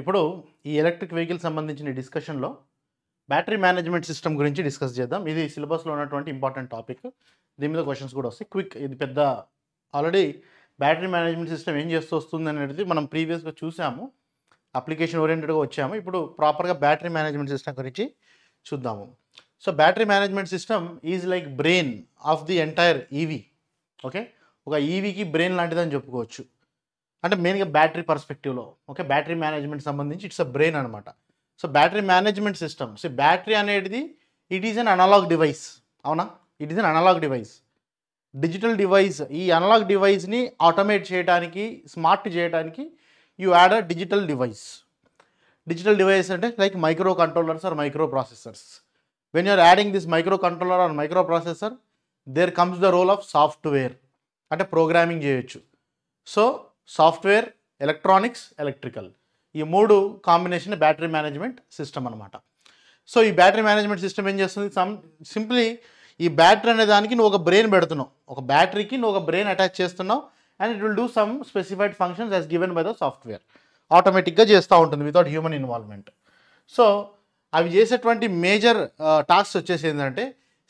ఇప్పుడు ఈ electric vehicle సంబంధించిన డిస్కషన్లో బ్యాటరీ మేనేజ్మెంట్ సిస్టమ్ గురించి డిస్కస్ చేద్దాం ఇది సిలబస్లో ఉన్నటువంటి ఇంపార్టెంట్ టాపిక్ దీని మీద క్వశ్చన్స్ కూడా వస్తాయి క్విక్ ఇది పెద్ద ఆల్రెడీ బ్యాటరీ మేనేజ్మెంట్ సిస్టమ్ ఏం చేస్తూ వస్తుంది అనేది మనం ప్రీవియస్గా చూసాము అప్లికేషన్ ఓరియంటెడ్గా వచ్చాము ఇప్పుడు ప్రాపర్గా బ్యాటరీ మేనేజ్మెంట్ సిస్టమ్ గురించి చూద్దాము so battery management system is like brain of the entire EV okay ఒక ఈవీకి e బ్రెయిన్ లాంటిదని చెప్పుకోవచ్చు అంటే మెయిన్గా బ్యాటరీ పర్స్పెక్టివ్లో ఓకే బ్యాటరీ మేనేజ్మెంట్ సంబంధించి ఇట్స్ అ బ్రెయిన్ అనమాట so battery management system so battery అనేది it is an analog device అవునా it is an analog device digital device ఈ అనలాగ్ డివైస్ని ఆటోమేట్ చేయడానికి స్మార్ట్ చేయడానికి you add a digital device digital device అంటే like micro microcontrollers or microprocessors when you're adding this microcontroller or microprocessor there comes the role of software అంటే programming చేయొచ్చు so software electronics electrical ఈ మూడు combination battery management system అనమాట so ఈ battery management system ఏం చేస్తుంది some simply ఈ battery అనే దానికి నువ్వు ఒక బ్రెయిన్ పెడుతున్నావు ఒక బ్యాటరీకి నువ్వు ఒక బ్రెయిన్ అటాచ్ చేస్తున్నావు and it will do some specified functions as given by the software ఆటోమేటిక్గా చేస్తూ ఉంటుంది వితౌట్ హ్యూమన్ ఇన్వాల్వ్మెంట్ సో అవి చేసేటువంటి మేజర్ టాస్క్ వచ్చేసి ఏంటంటే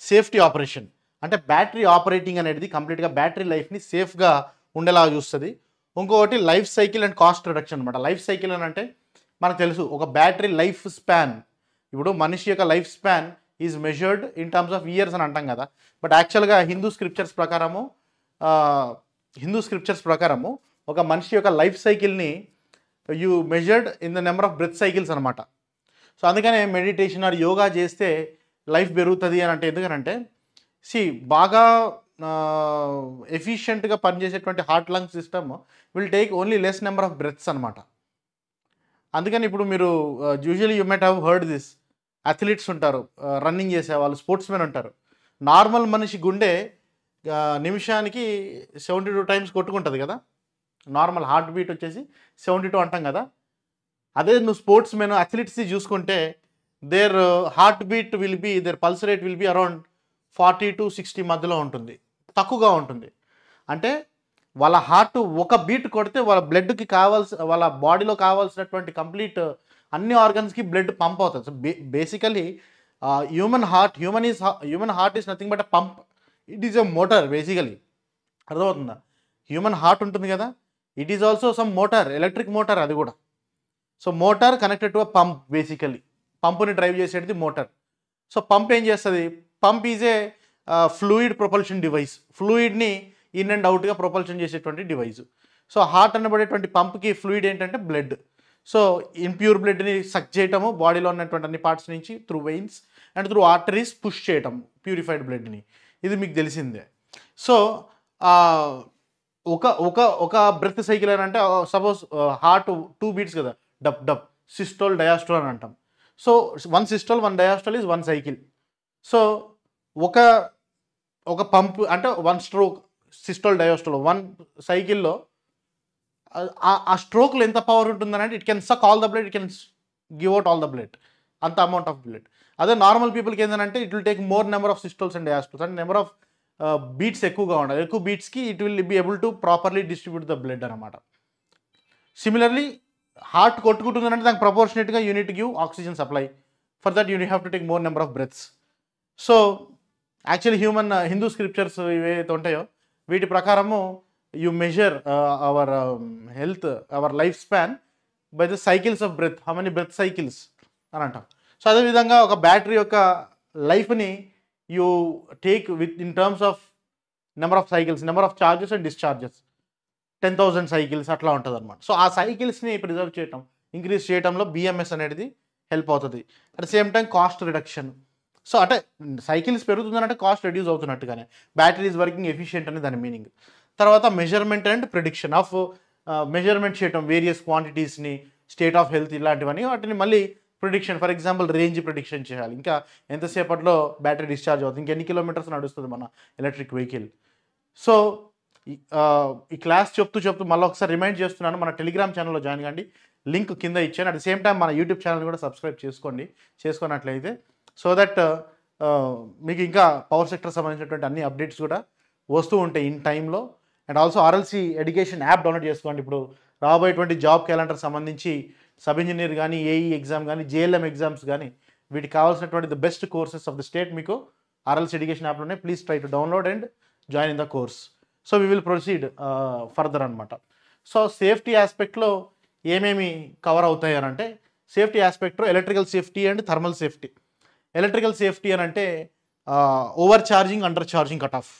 సేఫ్టీ ఆపరేషన్ అంటే బ్యాటరీ ఆపరేటింగ్ అనేది కంప్లీట్గా బ్యాటరీ లైఫ్ని సేఫ్గా ఉండేలాగా చూస్తుంది ఇంకొకటి life cycle and cost reduction అనమాట లైఫ్ సైకిల్ అని అంటే మనకు తెలుసు ఒక బ్యాటరీ లైఫ్ స్పాన్ ఇప్పుడు మనిషి యొక్క life span is measured in terms of years అని అంటాం కదా బట్ యాక్చువల్గా హిందూ స్క్రిప్చర్స్ ప్రకారము హిందూ స్క్రిప్చర్స్ ప్రకారము ఒక మనిషి యొక్క లైఫ్ సైకిల్ని you measured in the number of breath cycles అనమాట సో అందుకనే మెడిటేషన్ ఆర్ యోగా చేస్తే లైఫ్ పెరుగుతుంది అని అంటే ఎందుకనంటే సి బాగా ఎఫిషియెంట్గా పనిచేసేటువంటి heart lung system will take only less number of breaths అనమాట అందుకని ఇప్పుడు మీరు usually you might have heard this athletes ఉంటారు రన్నింగ్ uh, చేసేవాళ్ళు స్పోర్ట్స్ మెన్ ఉంటారు నార్మల్ మనిషి గుండె uh, నిమిషానికి సెవెంటీ టూ టైమ్స్ కొట్టుకుంటుంది కదా నార్మల్ హార్ట్ బీట్ వచ్చేసి సెవెంటీ టూ అంటాం కదా అదే నువ్వు స్పోర్ట్స్ మెన్ అథ్లీట్స్ చూసుకుంటే their heartbeat will be their pulse rate will be around forty to sixty మధ్యలో ఉంటుంది తక్కువగా ఉంటుంది అంటే వాళ్ళ హార్ట్ ఒక బీట్ కొడితే వాళ్ళ బ్లడ్కి కావాల్సిన వాళ్ళ బాడీలో కావాల్సినటువంటి కంప్లీట్ అన్ని ఆర్గన్స్కి బ్లడ్ పంప్ అవుతుంది సో బే basically human heart human is human heart is nothing but a pump it is a motor basically అర్థమవుతుందా హ్యూమన్ హార్ట్ ఉంటుంది కదా it is also some motor electric motor అది కూడా so motor connected to a pump basically పంపుని drive చేసేది motor so pump ఏం చేస్తుంది pump is a fluid propulsion device ఫ్లూయిడ్ని ఇన్ అండ్ అవుట్గా ప్రొపల్షన్ చేసేటువంటి డివైస్ సో హార్ట్ అనబడేటువంటి పంప్కి ఫ్లూయిడ్ ఏంటంటే బ్లడ్ సో ఇంప్యూర్ బ్లడ్ని సక్ చేయటము బాడీలో ఉన్నటువంటి అన్ని పార్ట్స్ నుంచి through veins and through arteries push చేయటం ప్యూరిఫైడ్ బ్లడ్ని ఇది మీకు తెలిసిందే సో ఒక ఒక ఒక బ్రెత్ సైకిల్ అని అంటే సపోజ్ హార్ట్ టూ బీట్స్ కదా డబ్ డబ్ సిస్టోల్ డయాస్టోల్ అని అంటాం so one systole one diastole is one cycle so ఒక ఒక పంప్ అంటే one stroke systole diastole one సైకిల్లో ఆ స్ట్రోక్లో ఎంత పవర్ అంటే it can suck all the blood it can give out all the blood అంత అమౌంట్ ఆఫ్ బ్లడ్ అదే నార్మల్ పీపుల్కి ఏంటంటే it will take more number of systoles and diastoles అంటే నెంబర్ ఆఫ్ బీట్స్ ఎక్కువగా ఉండాలి ఎక్కువ బీట్స్కి it will be able to properly distribute the blood అనమాట సిమిలర్లీ హార్ట్ కొట్టుకుంటుందంటే దానికి ప్రపోర్షనేట్గా unit give oxygen supply for that you have to take more number of breaths so actually human Hindu scriptures ఇవేవైతే ఉంటాయో వీటి ప్రకారము you measure our health our life span by the cycles of breath how many breath cycles అని అంటాం so అదేవిధంగా ఒక battery యొక్క లైఫ్ని you take with in terms of number of cycles number of charges and discharges ten thousand cycles అట్లా ఉంటుంది అనమాట so ఆ సైకిల్స్ని ప్రిజర్వ్ చేయటం ఇంక్రీజ్ చేయటంలో బిఎంఎస్ అనేది హెల్ప్ అవుతుంది at the same time cost reduction so అంటే సైకిల్స్ అంటే కాస్ట్ రెడ్యూస్ అవుతున్నట్టుగానే బ్యాటరీస్ వర్కింగ్ ఎఫిషియెంట్ అనే దాని మీనింగ్ తర్వాత measurement and prediction of measurement చేయటం వేరియస్ క్వాంటిటీస్ని స్టేట్ ఆఫ్ హెల్త్ ఇలాంటివన్నీ వాటిని మళ్ళీ prediction for example range prediction చేయాలి ఇంకా ఎంతసేపట్లో బ్యాటరీ డిశ్చార్జ్ అవుతుంది ఇంకెన్ని కిలోమీటర్స్ నడుస్తుంది మన ఎలక్ట్రిక్ వెహికల్ సో ఈ క్లాస్ uh, చెప్తూ చెప్తూ మళ్ళీ ఒకసారి రిమైండ్ చేస్తున్నాను మన టెలిగ్రామ్ ఛానల్లో జాయిన్ కండి లింక్ కింద ఇచ్చాను అట్ సేమ్ టైం మన యూట్యూబ్ ఛానల్ కూడా సబ్స్క్రైబ్ చేసుకోండి చేసుకున్నట్లయితే సో దట్ మీకు ఇంకా పవర్ సెక్టర్ సంబంధించినటువంటి అన్ని అప్డేట్స్ కూడా వస్తూ ఉంటాయి ఇన్ టైంలో and also RLC education app download చేసుకోండి ఇప్పుడు రాబోయేటువంటి జాబ్ క్యాలెండర్ సంబంధించి సబ్ ఇంజనీర్ కానీ ఏఈ ఎగ్జామ్ కానీ జేఎల్ఎం ఎగ్జామ్స్ కానీ వీటికి కావాల్సినటువంటి the best courses of the state మీకు ఆర్ఎల్సీ ఎడ్యుకేషన్ యాప్లోనే please try to download and join in the course so we will proceed further అనమాట సో సేఫ్టీ ఆస్పెక్ట్లో ఏమేమి కవర్ అవుతాయనంటే అంటే సేఫ్టీ ఆస్పెక్ట్లో electrical safety and thermal safety electrical safety అని అంటే over charging under charging cut off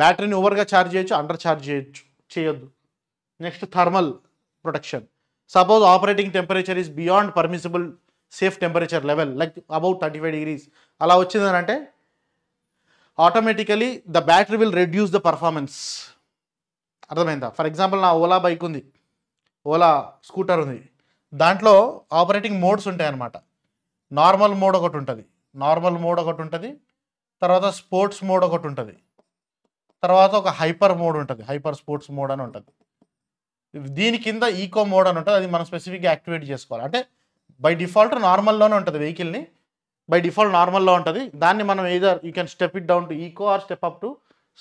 బ్యాటరీని ఓవర్గా ఛార్జ్ చేయొచ్చు అండర్ ఛార్జ్ చేయొచ్చు చేయొద్దు next thermal protection suppose operating temperature is beyond permissible safe temperature level like about thirty five degrees అలా వచ్చిందని అంటే automatically the battery will reduce the performance అర్థమైందా for example నా ఓలా బైక్ ఉంది ఓలా స్కూటర్ ఉంది దాంట్లో ఆపరేటింగ్ మోడ్స్ ఉంటాయన్నమాట నార్మల్ మోడ్ ఒకటి ఉంటుంది నార్మల్ మోడ్ ఒకటి ఉంటుంది తర్వాత స్పోర్ట్స్ మోడ్ ఒకటి ఉంటుంది తర్వాత ఒక హైపర్ మోడ్ ఉంటుంది హైపర్ స్పోర్ట్స్ మోడ్ అని ఉంటుంది దీని కింద ఈకో మోడ్ అని ఉంటుంది అది మనం స్పెసిఫిక్గా యాక్టివేట్ చేసుకోవాలి అంటే బై డిఫాల్ట్ నార్మల్లోనే ఉంటుంది వెహికల్ని బై డిఫాల్ట్ నార్మల్లో ఉంటుంది దాన్ని మనం either you can step it down to eco or step up to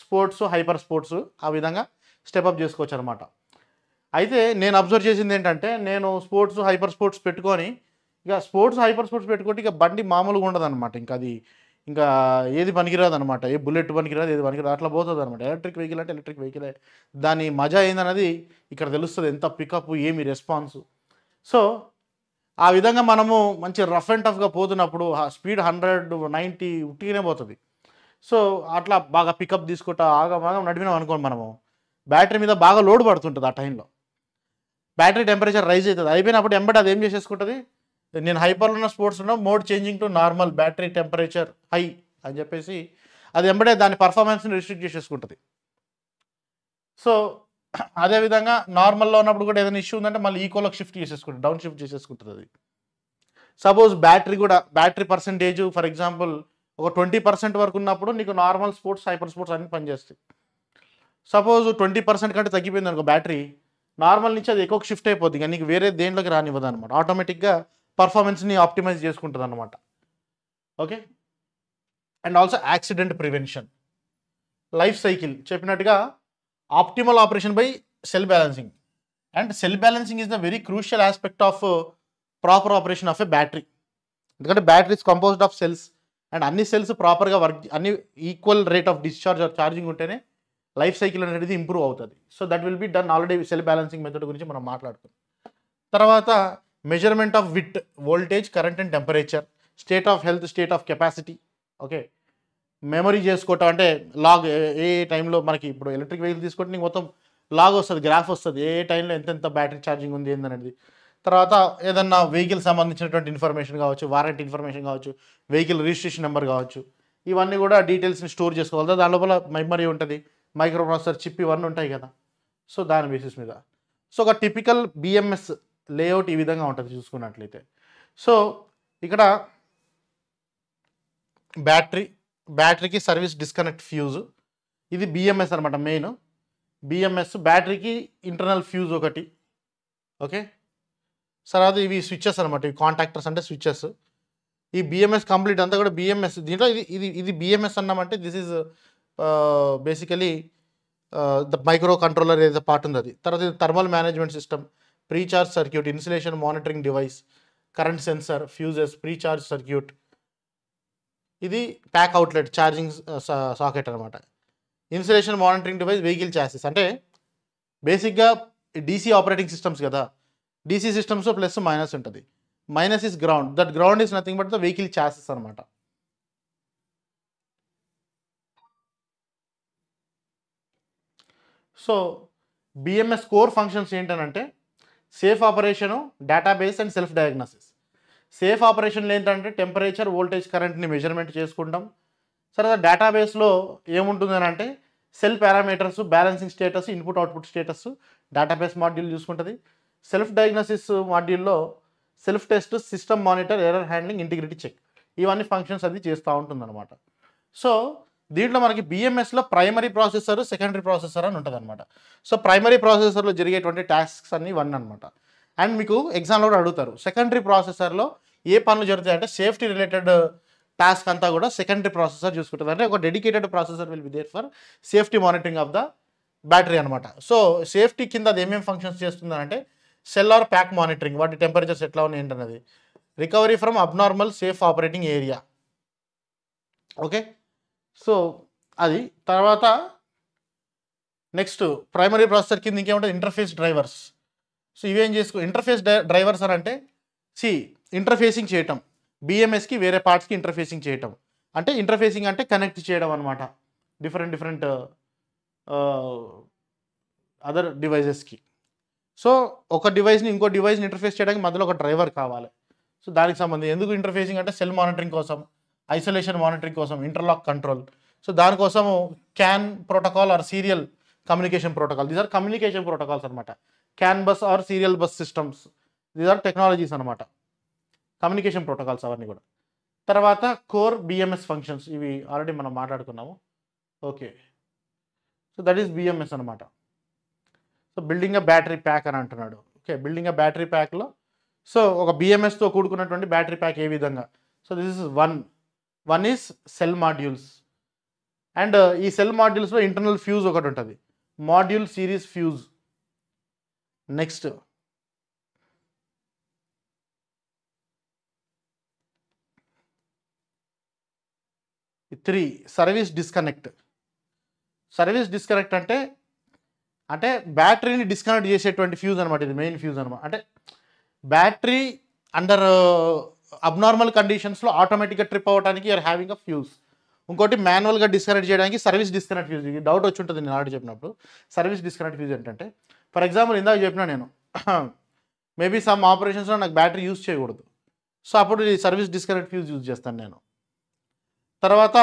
sports hyper sports ఆ విధంగా స్టెప్అప్ చేసుకోవచ్చు అనమాట అయితే నేను అబ్జర్వ్ చేసింది ఏంటంటే నేను స్పోర్ట్స్ హైపర్ స్పోర్ట్స్ పెట్టుకొని ఇక స్పోర్ట్స్ హైపర్ స్పోర్ట్స్ పెట్టుకుంటే ఇక బండి మామూలుగా అనమాట ఇంకా అది ఇంకా ఏది పనికిరాదు అనమాట ఏ బుల్లెట్ పనికిరాదు ఏది పనికిరాదు అట్లా పోతుంది అనమాట ఎలక్ట్రిక్ వెహికల్ అంటే ఎలక్ట్రిక్ వెహికలే దాని మజా ఏందన్నది ఇక్కడ తెలుస్తుంది ఎంత పికప్ ఏమి రెస్పాన్స్ సో ఆ విధంగా మనము మంచి రఫ్ అండ్ టఫ్గా పోతున్నప్పుడు స్పీడ్ హండ్రెడ్ నైంటీ ఉట్టిగానే పోతుంది సో అట్లా బాగా పికప్ తీసుకుంటా ఆగమాగం నడిపినాం అనుకోండి మనము బ్యాటరీ మీద బాగా లోడ్ పడుతుంటుంది ఆ టైంలో బ్యాటరీ టెంపరేచర్ రైజ్ అవుతుంది అయిపోయినప్పుడు ఎంబడి అది ఏం చేసేసుకుంటుంది నేను హైపర్ ఉన్న ఉన్నా mode changing to normal battery temperature high అని చెప్పేసి అది వెంబడే దాని పర్ఫార్మెన్స్ని రిస్ట్రిక్ట్ చేసేసుకుంటుంది సో అదేవిధంగా నార్మల్లో ఉన్నప్పుడు కూడా ఏదైనా ఇష్యూ ఉందంటే మళ్ళీ ఈకోలోకి షిఫ్ట్ చేసేసుకుంటుంది డౌన్ షిఫ్ట్ చేసేసుకుంటుంది అది సపోజ్ బ్యాటరీ కూడా బ్యాటరీ పర్సంటేజ్ ఫర్ ఎగ్జాంపుల్ ఒక ట్వంటీ పర్సెంట్ వరకు ఉన్నప్పుడు నీకు నార్మల్ స్పోర్ట్స్ హైపర్ స్పోర్ట్స్ అన్ని పనిచేస్తాయి సపోజ్ ట్వంటీ పర్సెంట్ కంటే తగ్గిపోయింది అనుకో బ్యాటరీ నార్మల్ నుంచి అది ఎక్కువ షిఫ్ట్ అయిపోద్ది కానీ నీకు వేరే దేంట్లోకి రానివ్వదు అనమాట ఆటోమేటిక్గా పర్ఫార్మెన్స్ని ఆప్టిమైజ్ చేసుకుంటుంది అనమాట okay and also accident prevention life cycle చెప్పినట్టుగా optimal operation by cell balancing and cell balancing is the very crucial aspect of proper operation of a battery ఎందుకంటే batteries composed of cells and అన్ని cells ప్రాపర్గా work అన్ని equal rate of discharge or charging ఉంటేనే life cycle అనేది improve అవుతుంది so that will be done already cell balancing method గురించి మనం మాట్లాడుకున్నాం తర్వాత measurement of VIT voltage current and temperature state of health state of capacity okay memory చేసుకోవటం అంటే log ఏ టైంలో మనకి ఇప్పుడు ఎలక్ట్రిక్ వెహికల్ తీసుకుంటే నీకు మొత్తం లాగ్ వస్తుంది గ్రాఫ్ వస్తుంది ఏ టైంలో ఎంతెంత బ్యాటరీ ఛార్జింగ్ ఉంది ఏందనేది తర్వాత ఏదన్నా వెహికల్ సంబంధించినటువంటి ఇన్ఫర్మేషన్ కావచ్చు వారంటీ ఇన్ఫర్మేషన్ కావచ్చు వెహికల్ రిజిస్ట్రేషన్ నెంబర్ కావచ్చు ఇవన్నీ కూడా డీటెయిల్స్ని స్టోర్ చేసుకోవాలి దాని లోపల మెమరీ ఉంటుంది మైక్రో ప్రాసెసర్ చిప్ ఇవన్నీ ఉంటాయి కదా సో దాని బేసిస్ మీద సో ఒక టిపికల్ బిఎంఎస్ లేఅవుట్ ఈ విధంగా ఉంటుంది చూసుకున్నట్లయితే సో ఇక్కడ బ్యాటరీ బ్యాటరీకి సర్వీస్ డిస్కనెక్ట్ ఫ్యూజ్ ఇది బిఎంఎస్ అనమాట మెయిన్ బిఎంఎస్ బ్యాటరీకి ఇంటర్నల్ ఫ్యూజ్ ఒకటి ఓకే తర్వాత ఇవి స్విచ్చెస్ అనమాట ఇవి కాంటాక్టర్స్ అంటే స్విచ్చెస్ ఈ బిఎంఎస్ కంప్లీట్ అంతా కూడా బిఎంఎస్ దీంట్లో ఇది ఇది ఇది బిఎంఎస్ అన్నామంటే this is basically the microcontroller ఏదైతే పార్ట్ ఉంది అది తర్వాత ఇది thermal management system precharge circuit insulation monitoring device current sensor fuses precharge circuit ఇది ప్యాక్ అవుట్లెట్ ఛార్జింగ్ సాకెట్ అనమాట insulation monitoring device vehicle chassis అంటే బేసిక్గా డీసీ ఆపరేటింగ్ సిస్టమ్స్ కదా డీసీ సిస్టమ్స్ ప్లస్ మైనస్ ఉంటుంది minus is ground that ground is nothing but the vehicle chassis అనమాట so BMS core functions ఏంటనంటే safe operation database and self diagnosis safe ఆపరేషన్లు ఏంటంటే temperature voltage కరెంట్ని measurement చేసుకుంటాం తర్వాత డేటాబేస్లో ఏముంటుందని అంటే cell parameters balancing status input output status database module చూసుకుంటుంది సెల్ఫ్ డయాగ్నోసిస్ మాడ్యూల్లో self test system monitor error handling integrity check ఇవన్నీ ఫంక్షన్స్ అది చేస్తూ ఉంటుంది సో దీంట్లో మనకి బిఎంఎస్లో ప్రైమరీ ప్రాసెసర్ సెకండరీ ప్రాసెసర్ అని ఉంటుంది అనమాట సో ప్రైమరీ ప్రాసెసర్లో జరిగేటువంటి టాస్క్స్ అన్నీ వన్ అనమాట అండ్ మీకు ఎగ్జామ్లో కూడా అడుగుతారు సెకండరీ ప్రాసెసర్లో ఏ పనులు జరుగుతాయంటే సేఫ్టీ రిలేటెడ్ టాస్క్ అంతా కూడా సెకండరీ ప్రాసెసర్ చూసుకుంటుంది అంటే ఒక dedicated processor will be there for safety monitoring of the battery అనమాట సో సేఫ్టీ కింద అది ఏమేమి ఫంక్షన్స్ చేస్తుందంటే సెల్ ఆర్ ప్యాక్ మానిటరింగ్ వాటి టెంపరేచర్స్ ఎట్లా ఉన్నాయి ఏంటన్నది recovery from abnormal safe operating area okay so అది తర్వాత నెక్స్ట్ ప్రైమరీ ప్రాసెసర్ కింద ఇంకేమంటే ఇంటర్ఫేస్ డ్రైవర్స్ సో ఇవేం చేసుకో ఇంటర్ఫేస్ డ్రైవర్స్ అని అంటే సి ఇంటర్ఫేసింగ్ చేయటం బిఎంఎస్కి వేరే పార్ట్స్కి ఇంటర్ఫేసింగ్ చేయటం అంటే ఇంటర్ఫేసింగ్ అంటే కనెక్ట్ చేయడం అనమాట డిఫరెంట్ డిఫరెంట్ అదర్ డివైజెస్కి సో ఒక డివైస్ని ఇంకో డివైస్ని ఇంటర్ఫేస్ చేయడానికి మధ్యలో ఒక డ్రైవర్ కావాలి సో దానికి సంబంధించి ఎందుకు ఇంటర్ఫేసింగ్ అంటే సెల్ మానిటరింగ్ కోసం ఐసోలేషన్ మానిటరింగ్ కోసం ఇంటర్లాక్ కంట్రోల్ సో దానికోసము CAN protocol or serial communication protocol these are communication protocols అనమాట CAN bus or serial bus systems these are technologies అనమాట కమ్యూనికేషన్ ప్రోటోకాల్స్ అవన్నీ కూడా తర్వాత కోర్ బిఎంఎస్ ఫంక్షన్స్ ఇవి already మనం మాట్లాడుకున్నాము okay so that is BMS అనమాట so building a battery pack అని అంటున్నాడు ఓకే బిల్డింగ్ అ బ్యాటరీ ప్యాక్లో సో ఒక బిఎంఎస్తో కూడుకున్నటువంటి బ్యాటరీ ప్యాక్ ఏ విధంగా so this is one one is cell modules and ఈ సెల్ మాడ్యూల్స్లో ఇంటర్నల్ ఫ్యూజ్ ఒకటి ఉంటుంది module series fuse next three service disconnect service disconnect అంటే అంటే బ్యాటరీని డిస్కనెక్ట్ చేసేటువంటి ఫ్యూజ్ అనమాట ఇది మెయిన్ ఫ్యూజ్ అనమాట అంటే బ్యాటరీ అండర్ అబ్నార్మల్ కండిషన్స్లో ఆటోమేటిక్గా ట్రిప్ అవ్వడానికి యూఆర్ హ్యావింగ్ అ ఫ్యూజ్ ఇంకోటి మాన్యువల్గా డిస్కనెక్ట్ చేయడానికి సర్వీస్ డిస్కనెక్ట్ ఫ్యూజ్ డౌట్ వచ్చి ఉంటుంది నేను ఆల్రెడీ చెప్పినప్పుడు సర్వీస్ డిస్కనెక్ట్ ఫ్యూజ్ ఏంటంటే ఫర్ ఎగ్జాంపుల్ ఇందాక చెప్పినా నేను మేబీ సమ్ ఆపరేషన్స్లో నాకు బ్యాటరీ యూజ్ చేయకూడదు సో అప్పుడు ఈ సర్వీస్ డిస్కనెక్ట్ ఫ్యూజ్ యూజ్ చేస్తాను నేను తర్వాత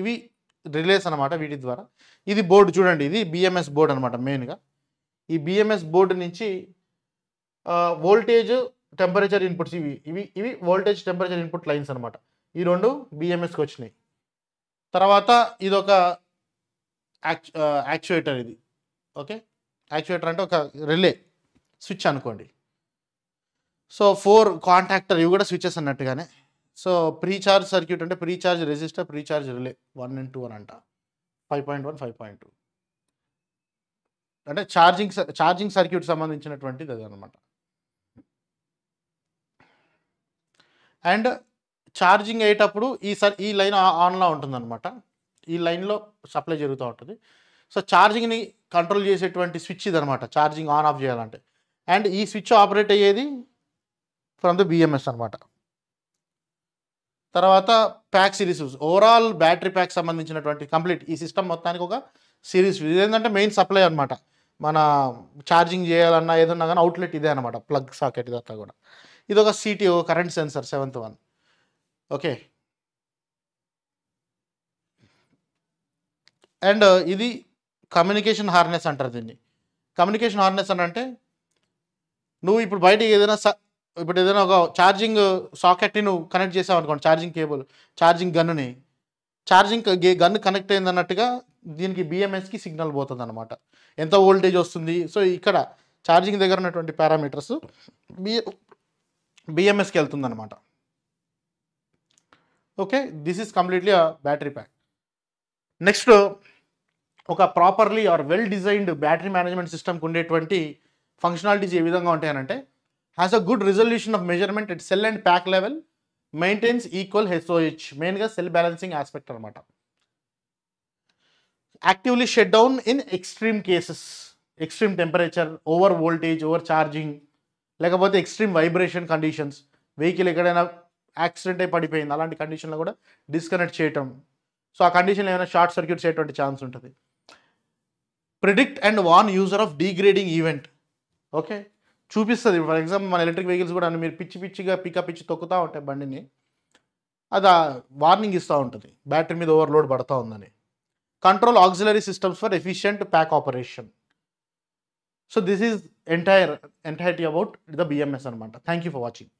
ఇవి రిలేస్ అనమాట వీటి ద్వారా ఇది బోర్డు చూడండి ఇది బిఎంఎస్ బోర్డు అనమాట మెయిన్గా ఈ బిఎంఎస్ బోర్డు నుంచి వోల్టేజ్ టెంపరేచర్ ఇన్పుట్స్ ఇవి ఇవి ఇవి వోల్టేజ్ టెంపరేచర్ ఇన్పుట్ లైన్స్ అనమాట ఈ రెండు బిఎంఎస్కి వచ్చినాయి తర్వాత ఇదొక యాక్చుయేటర్ ఇది ఓకే యాక్చుయేటర్ అంటే ఒక రిలే స్విచ్ అనుకోండి సో ఫోర్ కాంటాక్టర్ ఇవి కూడా స్విచ్చెస్ అన్నట్టుగానే సో ప్రీచార్జ్ సర్క్యూట్ అంటే precharge resistor precharge relay one and two అని అంట five point one five point two అంటే ఛార్జింగ్ ఛార్జింగ్ సర్క్యూట్ సంబంధించినటువంటిది అనమాట అండ్ ఛార్జింగ్ అయ్యేటప్పుడు ఈ సర్ ఈ లైన్ ఆన్లో ఉంటుందన్నమాట ఈ లైన్లో సప్లై జరుగుతూ ఉంటుంది సో ఛార్జింగ్ని కంట్రోల్ చేసేటువంటి స్విచ్ ఇదనమాట ఛార్జింగ్ ఆన్ ఆఫ్ చేయాలంటే అండ్ ఈ స్విచ్ ఆపరేట్ అయ్యేది ఫ్రమ్ ద బిఎంఎస్ అనమాట తర్వాత pack series overall battery pack సంబంధించినటువంటి కంప్లీట్ ఈ సిస్టమ్ మొత్తానికి ఒక సిరీస్ ఇదేంటంటే మెయిన్ సప్లై అనమాట మన ఛార్జింగ్ చేయాలన్నా ఏదన్నా కానీ అవుట్లెట్ ఇదే అనమాట ప్లగ్ సాకెట్ ఇదంతా కూడా ఇది ఒక CTO current sensor seventh one okay and ఇది కమ్యూనికేషన్ హార్నెస్ అంటారు దీన్ని కమ్యూనికేషన్ హార్నెస్ అని అంటే నువ్వు ఇప్పుడు బయట ఏదైనా ఇప్పుడు ఏదైనా ఒక ఛార్జింగ్ సాకెట్ని నువ్వు కనెక్ట్ చేసావు అనుకోండి ఛార్జింగ్ కేబుల్ ఛార్జింగ్ గన్నుని ఛార్జింగ్ గన్ కనెక్ట్ అయింది అన్నట్టుగా దీనికి బిఎంఎస్కి సిగ్నల్ పోతుంది అనమాట ఎంత ఓల్టేజ్ వస్తుంది సో ఇక్కడ ఛార్జింగ్ దగ్గర ఉన్నటువంటి పారామీటర్స్ బి బిఎంఎస్కి వెళ్తుందనమాట okay this is completely uh battery pack next ఒక properly or well designed battery management సిస్టమ్కి ఉండేటువంటి ఫంక్షనాలిటీస్ ఏ విధంగా ఉంటాయనంటే has a good resolution of measurement at cell and pack level maintains equal HOH మెయిన్గా cell balancing aspect అనమాట actively shed down in extreme cases extreme temperature over voltage over charging లేకపోతే extreme vibration conditions vehicle ఎక్కడైనా accident అయి పడిపోయింది అలాంటి కండిషన్లో కూడా disconnect చేయటం సో ఆ కండిషన్లో ఏమైనా షార్ట్ సర్క్యూట్స్ చేయటువంటి ఛాన్స్ ఉంటుంది predict and warn user of degrading event okay చూపిస్తుంది ఫర్ ఎగ్జాంపుల్ మన ఎలక్ట్రిక్ వెహికల్స్ కూడా మీరు పిచ్చి పిచ్చిగా పికప్ ఇచ్చి తొక్కుతూ ఉంటాయి బండిని అది వార్నింగ్ ఇస్తూ ఉంటుంది బ్యాటరీ మీద ఓవర్లోడ్ పడుతూ ఉందని control auxiliary systems for efficient pack operation so this is entire entirety about the BMS అనమాట థ్యాంక్ యూ ఫర్ వాచింగ్